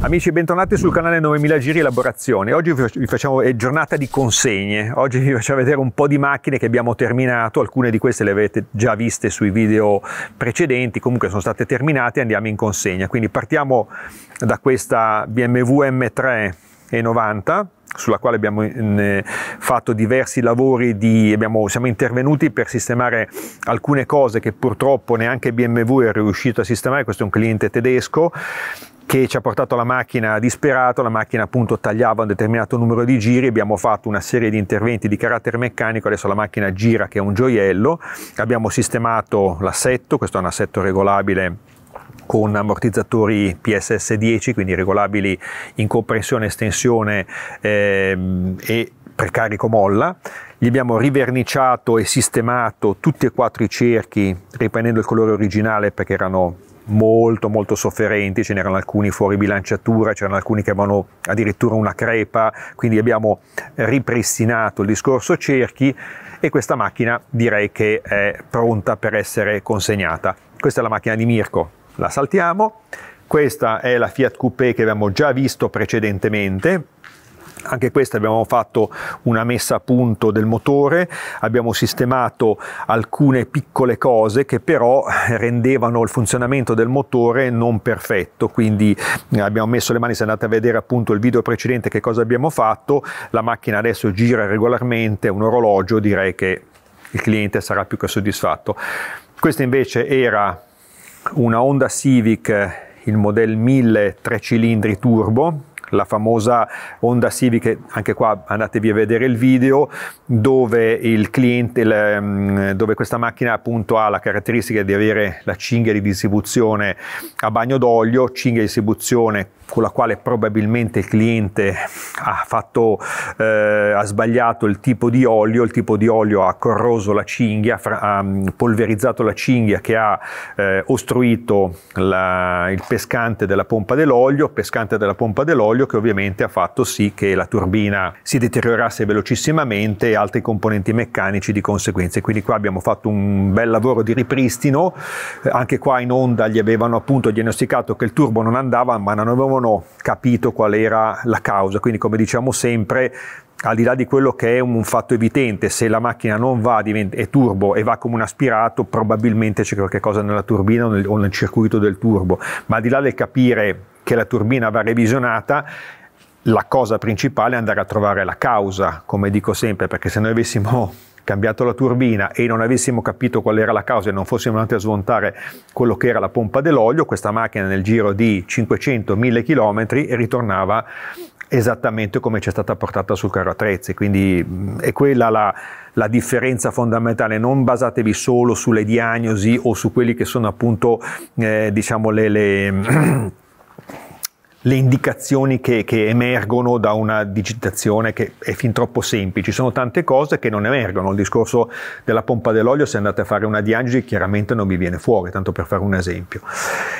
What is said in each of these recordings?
Amici, bentornati sul canale 9000 Giri Elaborazioni. Oggi vi facciamo è giornata di consegne. Oggi vi faccio vedere un po' di macchine che abbiamo terminato. Alcune di queste le avete già viste sui video precedenti, comunque sono state terminate e andiamo in consegna. Quindi partiamo da questa BMW M3 E90 sulla quale abbiamo mm, eh, fatto diversi lavori, di, abbiamo, siamo intervenuti per sistemare alcune cose che purtroppo neanche BMW è riuscito a sistemare, questo è un cliente tedesco, che ci ha portato la macchina disperato, la macchina appunto tagliava un determinato numero di giri, abbiamo fatto una serie di interventi di carattere meccanico, adesso la macchina gira che è un gioiello, abbiamo sistemato l'assetto, questo è un assetto regolabile con ammortizzatori PSS10, quindi regolabili in compressione, estensione eh, e precarico molla, gli abbiamo riverniciato e sistemato tutti e quattro i cerchi riprendendo il colore originale perché erano molto molto sofferenti, ce n'erano alcuni fuori bilanciatura, c'erano alcuni che avevano addirittura una crepa, quindi abbiamo ripristinato il discorso cerchi e questa macchina direi che è pronta per essere consegnata. Questa è la macchina di Mirko, la saltiamo, questa è la Fiat Coupé che abbiamo già visto precedentemente, anche questa abbiamo fatto una messa a punto del motore, abbiamo sistemato alcune piccole cose che però rendevano il funzionamento del motore non perfetto, quindi eh, abbiamo messo le mani, se andate a vedere appunto il video precedente che cosa abbiamo fatto, la macchina adesso gira regolarmente, un orologio, direi che il cliente sarà più che soddisfatto. Questa invece era una Honda Civic, eh, il modello 1000 tre cilindri turbo, la famosa Honda Civic, anche qua andatevi a vedere il video, dove, il cliente, il, mm, dove questa macchina appunto ha la caratteristica di avere la cinghia di distribuzione a bagno d'olio, cinghia di distribuzione con la quale probabilmente il cliente ha fatto... Eh, ha sbagliato il tipo di olio, il tipo di olio ha corroso la cinghia, ha mm, polverizzato la cinghia che ha eh, ostruito la, il pescante della pompa dell'olio, pescante della pompa dell'olio che ovviamente ha fatto sì che la turbina si deteriorasse velocissimamente e altri componenti meccanici di conseguenza. Quindi qua abbiamo fatto un bel lavoro di ripristino, eh, anche qua in onda gli avevano appunto diagnosticato che il turbo non andava ma non avevano capito qual era la causa, quindi come diciamo sempre al di là di quello che è un fatto evidente, se la macchina non va, è turbo e va come un aspirato, probabilmente c'è qualcosa nella turbina o nel, o nel circuito del turbo, ma al di là del capire che la turbina va revisionata, la cosa principale è andare a trovare la causa, come dico sempre, perché se noi avessimo cambiato la turbina e non avessimo capito qual era la causa e non fossimo andati a smontare quello che era la pompa dell'olio, questa macchina nel giro di 500-1000 km ritornava esattamente come ci è stata portata sul carro attrezzi, quindi è quella la, la, differenza fondamentale, non basatevi solo sulle diagnosi o su quelli che sono appunto eh, diciamo le, le le indicazioni che, che, emergono da una digitazione che è fin troppo semplice. Ci sono tante cose che non emergono. Il discorso della pompa dell'olio, se andate a fare una diagnosi, chiaramente non vi viene fuori, tanto per fare un esempio.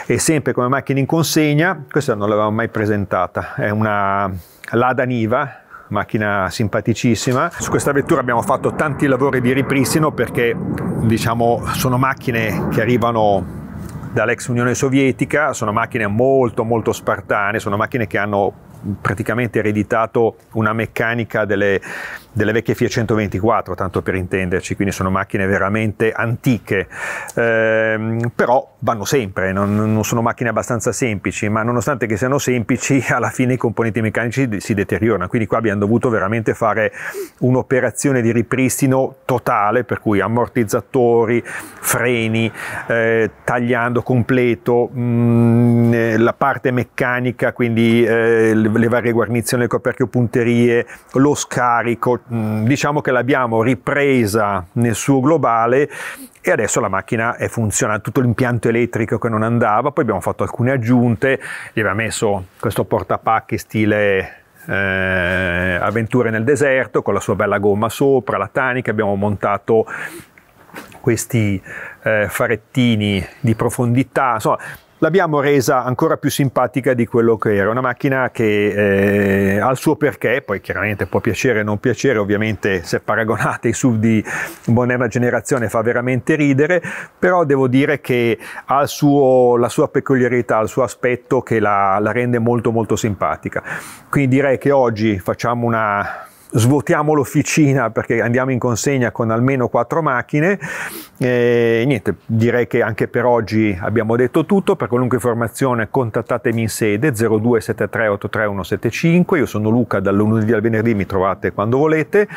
E sempre come macchina in consegna, questa non l'avevamo mai presentata, è una Lada Niva, macchina simpaticissima. Su questa vettura abbiamo fatto tanti lavori di ripristino perché diciamo sono macchine che arrivano dall'ex Unione Sovietica, sono macchine molto molto spartane, sono macchine che hanno praticamente ereditato una meccanica delle, delle vecchie Fiat 124, tanto per intenderci, quindi sono macchine veramente antiche, ehm, però vanno sempre, non, non, sono macchine abbastanza semplici, ma nonostante che siano semplici, alla fine i componenti meccanici si deteriorano, quindi qua abbiamo dovuto veramente fare un'operazione di ripristino totale, per cui ammortizzatori, freni, eh, tagliando completo mh, mm, eh, la parte meccanica, quindi eh, le varie guarnizioni, il coperchio punterie, lo scarico, mm, diciamo che l'abbiamo ripresa nel suo globale e adesso la macchina è funzionante, tutto l'impianto elettrico che non andava, poi abbiamo fatto alcune aggiunte, gli abbiamo messo questo portapacchi stile eh, avventure nel deserto con la sua bella gomma sopra, la tanica, abbiamo montato questi eh, farettini di profondità, insomma l'abbiamo resa ancora più simpatica di quello che era. Una macchina che eh, ha il suo perché, poi chiaramente può piacere o non piacere, ovviamente se paragonate ai SUV di moderna generazione fa veramente ridere, però devo dire che ha suo, la sua peculiarità, il suo aspetto che la, la rende molto molto simpatica. Quindi direi che oggi facciamo una svuotiamo l'officina perché andiamo in consegna con almeno quattro macchine. E niente, direi che anche per oggi abbiamo detto tutto. Per qualunque informazione contattatemi in sede 0273 83175. Io sono Luca, dal lunedì al venerdì mi trovate quando volete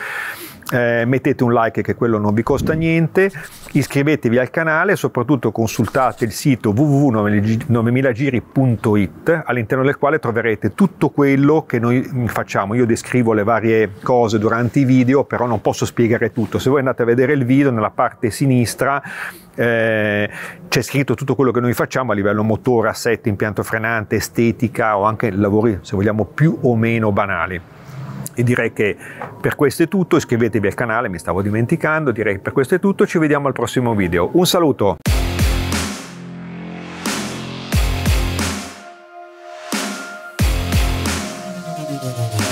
eh, mettete un like che quello non vi costa niente, iscrivetevi al canale e soprattutto consultate il sito www.9000giri.it all'interno del quale troverete tutto quello che noi facciamo. Io descrivo le varie cose durante i video, però non posso spiegare tutto. Se voi andate a vedere il video, nella parte sinistra eh, c'è scritto tutto quello che noi facciamo a livello motore, assetto, impianto frenante, estetica o anche lavori, se vogliamo, più o meno banali. E direi che per questo è tutto, iscrivetevi al canale, mi stavo dimenticando, direi che per questo è tutto, ci vediamo al prossimo video. Un saluto! Thank you.